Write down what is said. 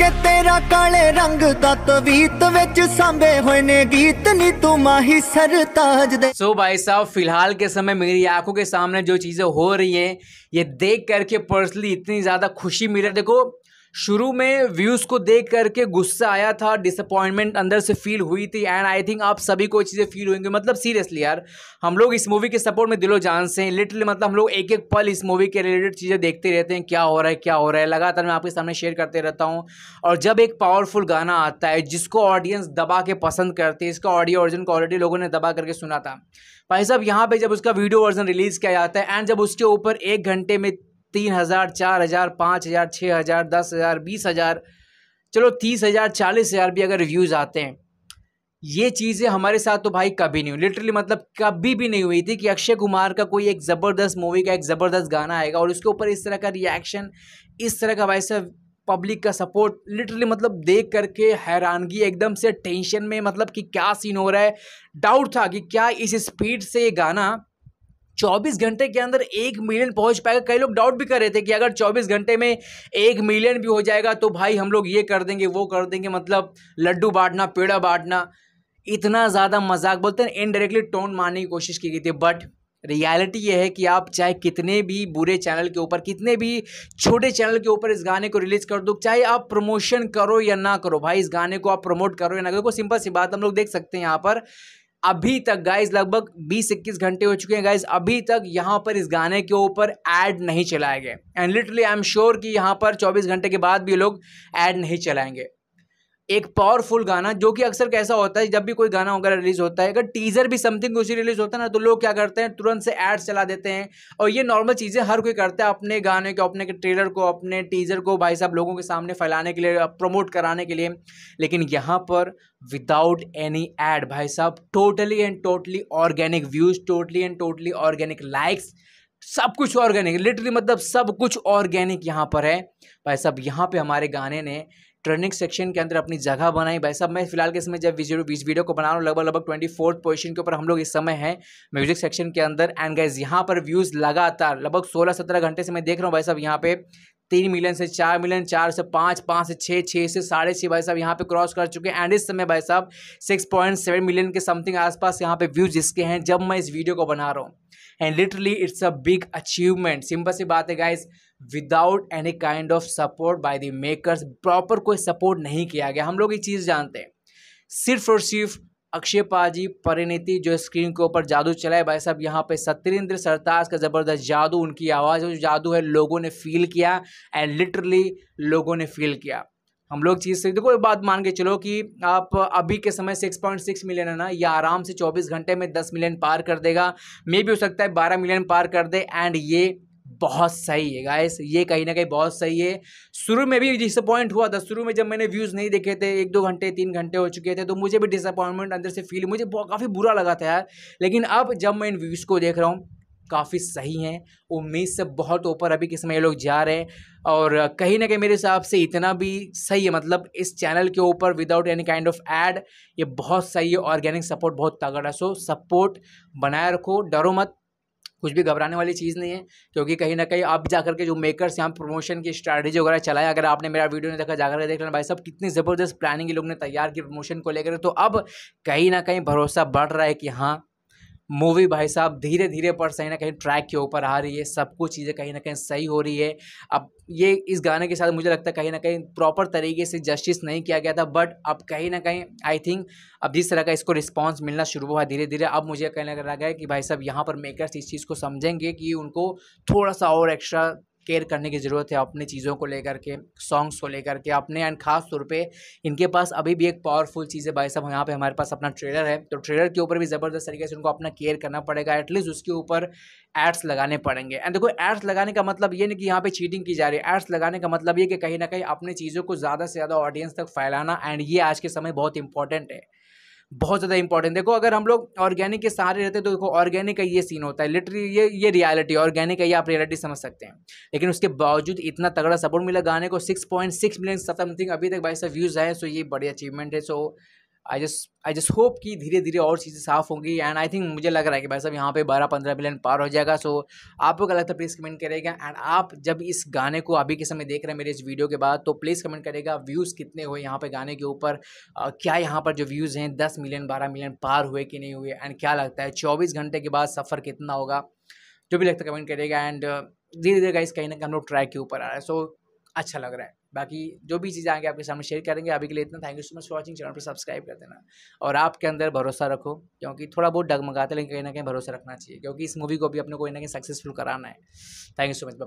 तेरा काले रंग ਰੰਗ ਦਾ बच्च ਵਿੱਚ हुए ने गीत नी तू माही ਮਾਹੀ ਸਰਤਾਜ ਦੇ ਸੋ भाई साहब फिलहाल के समय मेरी आंखों के सामने जो चीज़ें हो रही हैं ये देख करके पर्सनली इतनी ज़्यादा खुशी मिल रही है देखो शुरू में व्यूज़ को देख करके गुस्सा आया था डिसअपॉइंटमेंट अंदर से फील हुई थी एंड आई थिंक आप सभी को चीज़ें फील होंगी मतलब सीरियसली यार हम लोग इस मूवी के सपोर्ट में दिलो जान से लिटरली मतलब हम लोग एक एक पल इस मूवी के रिलेटेड चीज़ें देखते रहते हैं क्या हो रहा है क्या हो रहा है लगातार मैं आपके सामने शेयर करते रहता हूँ और जब एक पावरफुल गाना आता है जिसको ऑडियंस दबा के पसंद करती है इसका ऑडियो वर्जन को ऑलरेडी लोगों ने दबा करके सुना था भाई साहब यहाँ पर जब उसका वीडियो वर्जन रिलीज़ किया जाता है एंड जब उसके ऊपर एक घंटे में तीन हज़ार चार हज़ार पाँच हज़ार छः हज़ार दस हज़ार बीस हज़ार चलो तीस हज़ार चालीस हज़ार भी अगर व्यूज़ आते हैं ये चीज़ें हमारे साथ तो भाई कभी नहीं हुई लिटरली मतलब कभी भी नहीं हुई थी कि अक्षय कुमार का कोई एक ज़बरदस्त मूवी का एक ज़बरदस्त गाना आएगा और उसके ऊपर इस तरह का रिएक्शन इस तरह का वैसा पब्लिक का सपोर्ट लिटरली मतलब देख करके हैरानगी एकदम से टेंशन में मतलब कि क्या सीन हो रहा है डाउट था कि क्या इस स्पीड से ये गाना 24 घंटे के अंदर एक मिलियन पहुंच पाएगा कई लोग डाउट भी कर रहे थे कि अगर 24 घंटे में एक मिलियन भी हो जाएगा तो भाई हम लोग ये कर देंगे वो कर देंगे मतलब लड्डू बांटना पेड़ा बांटना इतना ज़्यादा मजाक बोलते हैं इनडायरेक्टली टोन मारने की कोशिश की गई थी बट रियलिटी ये है कि आप चाहे कितने भी बुरे चैनल के ऊपर कितने भी छोटे चैनल के ऊपर इस गाने को रिलीज़ कर दो चाहे आप प्रमोशन करो या ना करो भाई इस गाने को आप प्रमोट करो या ना करो सिंपल सी बात हम लोग देख सकते हैं यहाँ पर अभी तक गाइज लगभग 20-21 घंटे हो चुके हैं गाइज अभी तक यहाँ पर इस गाने के ऊपर ऐड नहीं चलाए गए and literally I am sure कि यहाँ पर 24 घंटे के बाद भी लोग ऐड नहीं चलाएंगे एक पावरफुल गाना जो कि अक्सर कैसा होता है जब भी कोई गाना वगैरह रिलीज होता है अगर टीजर भी समथिंग कुछ रिलीज होता है ना तो लोग क्या करते हैं तुरंत से एड्स चला देते हैं और ये नॉर्मल चीज़ें हर कोई करता है अपने गाने को अपने ट्रेलर को अपने टीजर को भाई साहब लोगों के सामने फैलाने के लिए प्रमोट कराने के लिए लेकिन यहाँ पर विदाउट एनी एड भाई साहब totally and totally organic views totally and totally organic likes सब कुछ ऑर्गेनिक लिटरली मतलब सब कुछ ऑर्गेनिक यहाँ पर है भाई साहब यहाँ पे हमारे गाने ने ट्रेनिंग सेक्शन के अंदर अपनी जगह बनाई भाई साहब मैं फिलहाल के समय जब वीडियो को बना रहा हूँ लगभग लगभग ट्वेंटी फोर्थ पोजिशन के ऊपर हम लोग इस समय हैं म्यूजिक सेक्शन के अंदर एंड गाइज यहाँ पर व्यूज़ लगातार लगभग सोलह सत्रह घंटे से मैं देख रहा हूँ भाई साहब यहाँ पे तीन मिलियन से चार मिलियन चार से पाँच पाँच से छः छः से साढ़े छः भाई साहब यहाँ पे क्रॉस कर चुके हैं एंड इस समय भाई साहब सिक्स पॉइंट सेवन मिलियन के समथिंग आसपास यहाँ पे व्यूज इसके हैं जब मैं इस वीडियो को बना रहा हूँ and literally it's a big achievement simple सी बात है guys without any kind of support by the makers proper कोई सपोर्ट नहीं किया गया हम लोग ये चीज़ जानते हैं सिर्फ और सिर्फ अक्षय पाजी परिणीति जो स्क्रीन के ऊपर जादू चलाए भाई साहब यहाँ पे सत्येंद्र सरताज का ज़बरदस्त जादू उनकी आवाज़ जो जादू है लोगों ने फील किया एंड लिटरली लोगों ने फील किया हम लोग चीज़ से देखो बात मान के चलो कि आप अभी के समय 6.6 मिलियन है ना ये आराम से 24 घंटे में 10 मिलियन पार कर देगा मे भी हो सकता है 12 मिलियन पार कर दे एंड ये बहुत सही है गाइस ये कहीं ना कहीं बहुत सही है शुरू में भी डिसअपॉइंट हुआ था शुरू में जब मैंने व्यूज़ नहीं देखे थे एक दो घंटे तीन घंटे हो चुके थे तो मुझे भी डिसअपॉइंटमेंट अंदर से फील मुझे काफ़ी बुरा लगा था यार लेकिन अब जब मैं इन व्यूज़ को देख रहा हूँ काफ़ी सही हैं उम्मीद से बहुत ऊपर अभी किस में ये लोग जा रहे हैं और कहीं ना कहीं मेरे हिसाब से इतना भी सही है मतलब इस चैनल के ऊपर without any kind of ad ये बहुत सही है ऑर्गेनिक सपोर्ट बहुत तगड़ा सो सपोर्ट बनाए रखो डरो मत कुछ भी घबराने वाली चीज़ नहीं है क्योंकि कहीं ना कहीं आप जाकर के जो मेकर्स यहाँ प्रमोशन की स्ट्रैटेजी वगैरह चलाया अगर आपने मेरा वीडियो नहीं देखा जाकर के देख लेना भाई साहब कितनी ज़बरदस्त प्लानिंग लोग ने तैयार की प्रमोशन को लेकर तो अब कहीं ना कहीं भरोसा बढ़ रहा है कि हाँ मूवी भाई साहब धीरे धीरे पर सही ना कहीं ट्रैक के ऊपर आ रही है सब कुछ चीज़ें कहीं ना कहीं सही हो रही है अब ये इस गाने के साथ मुझे लगता है कहीं ना कहीं प्रॉपर तरीके से जस्टिस नहीं किया गया था बट अब कहीं ना कहीं आई थिंक अब जिस तरह का इसको रिस्पॉन्स मिलना शुरू हुआ धीरे धीरे अब मुझे कहने लगा है कि भाई साहब यहाँ पर मेकर्स इस चीज़ को समझेंगे कि उनको थोड़ा सा और एक्स्ट्रा केयर करने की ज़रूरत है अपनी चीज़ों को लेकर के सॉन्ग्स को लेकर के अपने एंड खास तौर पे इनके पास अभी भी एक पावरफुल चीज़ है भाई साहब यहाँ पे हमारे पास अपना ट्रेलर है तो ट्रेलर के ऊपर भी ज़बरदस्त तरीके से उनको अपना केयर करना पड़ेगा एटलीस्ट उसके ऊपर एड्स लगाने पड़ेंगे एंड देखो एड्स लगाने का मतलब ये नहीं कि यहाँ पर चीटिंग की जा रही है एड्स लगाने का मतलब ये कि कहीं ना कहीं अपनी चीज़ों को ज़्यादा से ज़्यादा ऑडियंस तक फैलाना एंड ये आज के समय बहुत इंपॉर्टेंट है बहुत ज़्यादा इंपॉर्टेंट देखो अगर हम लोग ऑर्गेनिक के सहारे रहते तो देखो ऑर्गेनिक का ये सीन होता है लिटरी ये ये रियलिटी ऑर्गेनिक का ये आप रियलिटी समझ सकते हैं लेकिन उसके बावजूद इतना तगड़ा सपोर्ट मिला गाने को six point six million something अभी तक भाई साहब व्यूज़ आए सो ये बड़ी अचीवमेंट है so I just I just hope कि धीरे धीरे और चीज़ें साफ होंगी एंड आई थिंक मुझे लग रहा है कि भाई साहब यहाँ पे बारह पंद्रह मिलियन पार हो जाएगा सो so, आपको क्या लगता है प्लीज़ कमेंट करेगा एंड आप जब इस गाने को अभी के समय देख रहे हैं मेरे इस वीडियो के बाद तो प्लीज़ कमेंट करेगा व्यूज़ कितने हुए यहाँ पे गाने के ऊपर क्या यहाँ पर जो व्यूज़ हैं दस मिलियन बारह मिलियन पार हुए कि नहीं हुए एंड क्या लगता है चौबीस घंटे के बाद सफ़र कितना होगा जो भी लगता है कमेंट करेगा एंड धीरे धीरे गाइस कहीं ना कहीं हम लोग ट्रैक के ऊपर आ रहा है सो so, अच्छा लग रहा है बाकी जो भी चीज़ें आएंगे आपके सामने शेयर करेंगे अभी के लिए इतना thank you so much for watching channel पर सब्सक्राइब कर देना और आपके अंदर भरोसा रखो क्योंकि थोड़ा बहुत डगमगाते लेकिन कहीं ना कहीं भरोसा रखना चाहिए क्योंकि इस मूवी को भी अपने कोई ना कहीं सक्सेसफुल कराना है thank you so much bye